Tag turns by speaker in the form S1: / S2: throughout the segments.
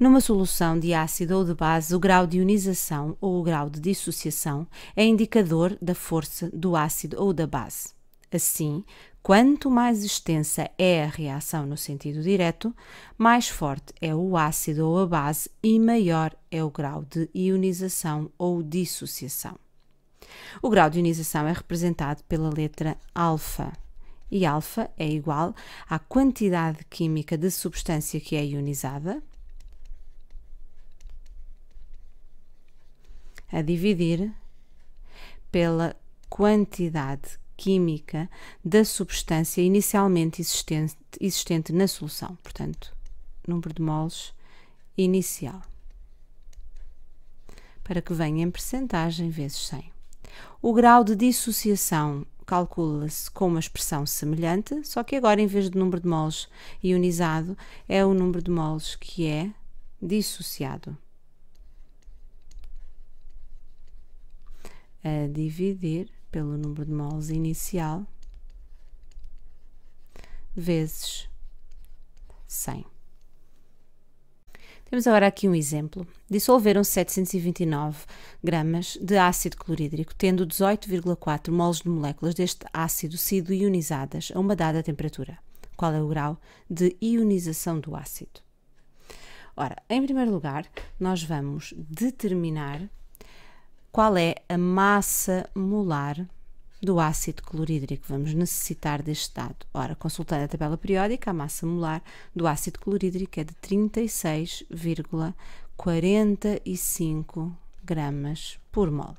S1: Numa solução de ácido ou de base, o grau de ionização ou o grau de dissociação é indicador da força do ácido ou da base. Assim, quanto mais extensa é a reação no sentido direto, mais forte é o ácido ou a base e maior é o grau de ionização ou dissociação. O grau de ionização é representado pela letra alfa e alfa é igual à quantidade química de substância que é ionizada a dividir pela quantidade química da substância inicialmente existente, existente na solução, portanto, número de moles inicial, para que venha em percentagem vezes 100. O grau de dissociação calcula-se com uma expressão semelhante, só que agora, em vez do número de moles ionizado, é o número de moles que é dissociado. a dividir pelo número de moles inicial vezes 100. Temos agora aqui um exemplo. Dissolveram 729 gramas de ácido clorídrico, tendo 18,4 moles de moléculas deste ácido sido ionizadas a uma dada temperatura. Qual é o grau de ionização do ácido? Ora, em primeiro lugar, nós vamos determinar qual é a massa molar do ácido clorídrico. Vamos necessitar deste dado. Ora, consultando a tabela periódica, a massa molar do ácido clorídrico é de 36,45 gramas por mol.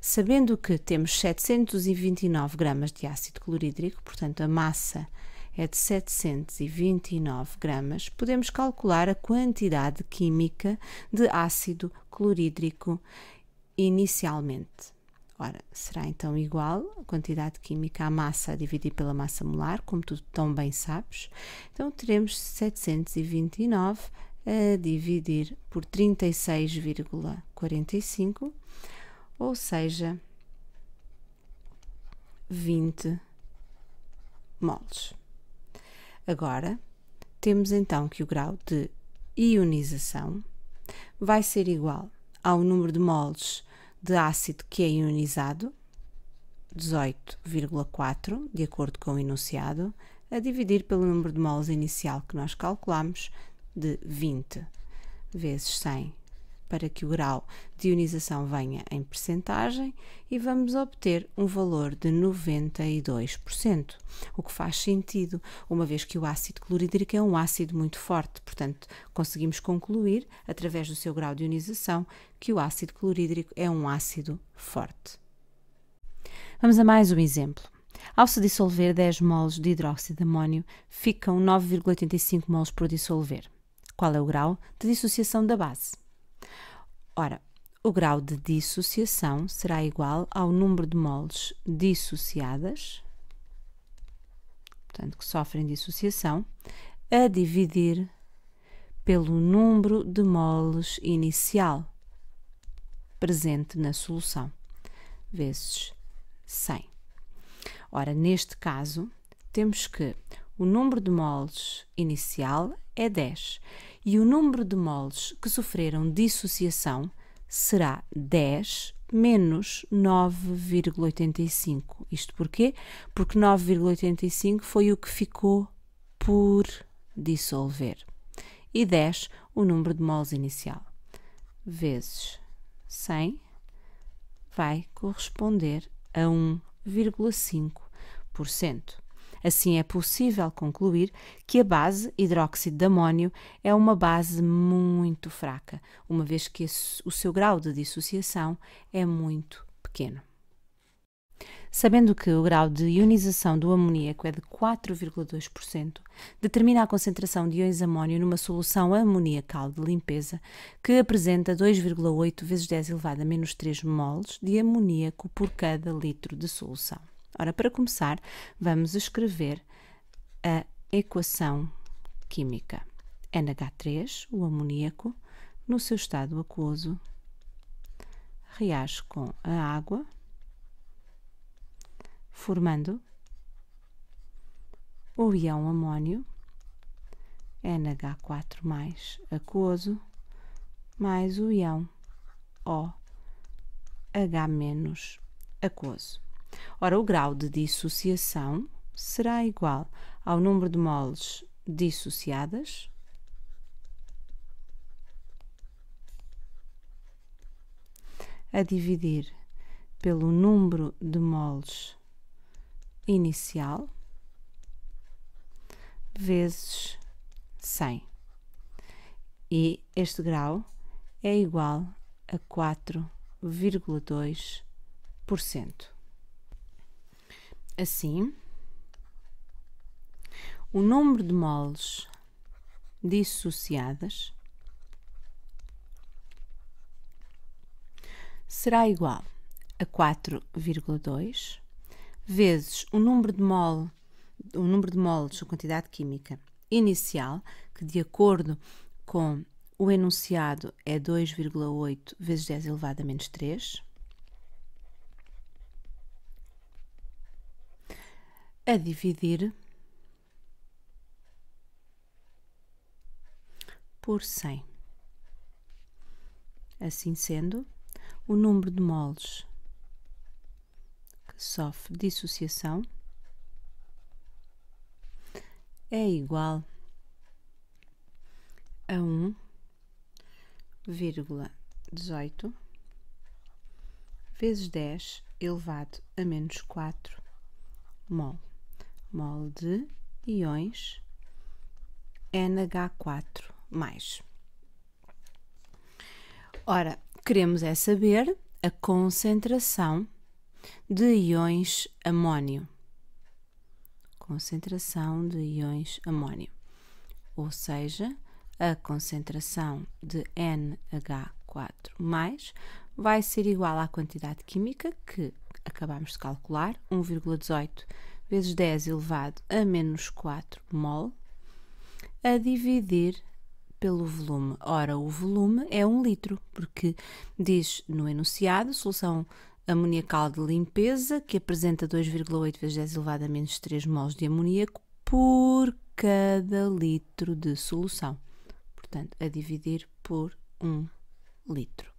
S1: Sabendo que temos 729 gramas de ácido clorídrico, portanto a massa é de 729 gramas, podemos calcular a quantidade química de ácido clorídrico inicialmente. Ora, será então igual a quantidade química à massa dividida pela massa molar, como tu tão bem sabes. Então teremos 729 a dividir por 36,45, ou seja, 20 moles. Agora, temos então que o grau de ionização vai ser igual ao número de moles de ácido que é ionizado, 18,4, de acordo com o enunciado, a dividir pelo número de moles inicial que nós calculamos, de 20 vezes 100 para que o grau de ionização venha em percentagem e vamos obter um valor de 92%, o que faz sentido, uma vez que o ácido clorídrico é um ácido muito forte, portanto, conseguimos concluir, através do seu grau de ionização, que o ácido clorídrico é um ácido forte. Vamos a mais um exemplo. Ao se dissolver 10 moles de hidróxido de amônio ficam 9,85 moles por dissolver. Qual é o grau de dissociação da base? Ora, o grau de dissociação será igual ao número de moles dissociadas, portanto, que sofrem dissociação, a dividir pelo número de moles inicial presente na solução, vezes 100. Ora, neste caso, temos que o número de moles inicial é 10 e o número de moles que sofreram dissociação será 10 menos 9,85. Isto porquê? Porque 9,85 foi o que ficou por dissolver. E 10, o número de moles inicial, vezes 100, vai corresponder a 1,5%. Assim, é possível concluir que a base hidróxido de amônio é uma base muito fraca, uma vez que o seu grau de dissociação é muito pequeno. Sabendo que o grau de ionização do amoníaco é de 4,2%, determina a concentração de íons amônio numa solução amoniacal de limpeza que apresenta 2,8 vezes 10 elevado a menos 3 moles de amoníaco por cada litro de solução. Ora, para começar, vamos escrever a equação química. NH3, o amoníaco, no seu estado aquoso, reage com a água, formando o ião amônio, NH4 mais aquoso, mais o ião OH menos aquoso. Ora, o grau de dissociação será igual ao número de moles dissociadas a dividir pelo número de moles inicial vezes 100. E este grau é igual a 4,2% assim, o número de moles dissociadas será igual a 4,2 vezes o número de mol, o número de moles, a quantidade química inicial, que de acordo com o enunciado é 2,8 vezes 10 elevado a menos 3, a dividir por 100. Assim sendo, o número de moles que sofre dissociação é igual a 1,18 vezes 10 elevado a menos 4 mol mol de íons NH4+. Ora, queremos é saber a concentração de íons amônio. Concentração de íons amônio, Ou seja, a concentração de NH4+, vai ser igual à quantidade química que acabamos de calcular, 1,18 vezes 10 elevado a menos 4 mol, a dividir pelo volume. Ora, o volume é 1 litro, porque diz no enunciado, solução amoniacal de limpeza, que apresenta 2,8 vezes 10 elevado a menos 3 mols de amoníaco por cada litro de solução. Portanto, a dividir por 1 litro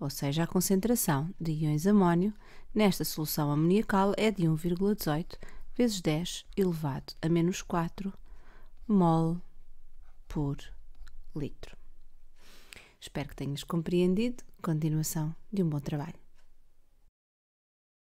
S1: ou seja, a concentração de íons amónio nesta solução amoniacal é de 1,18 vezes 10 elevado a menos 4 mol por litro. Espero que tenhas compreendido. Continuação de um bom trabalho.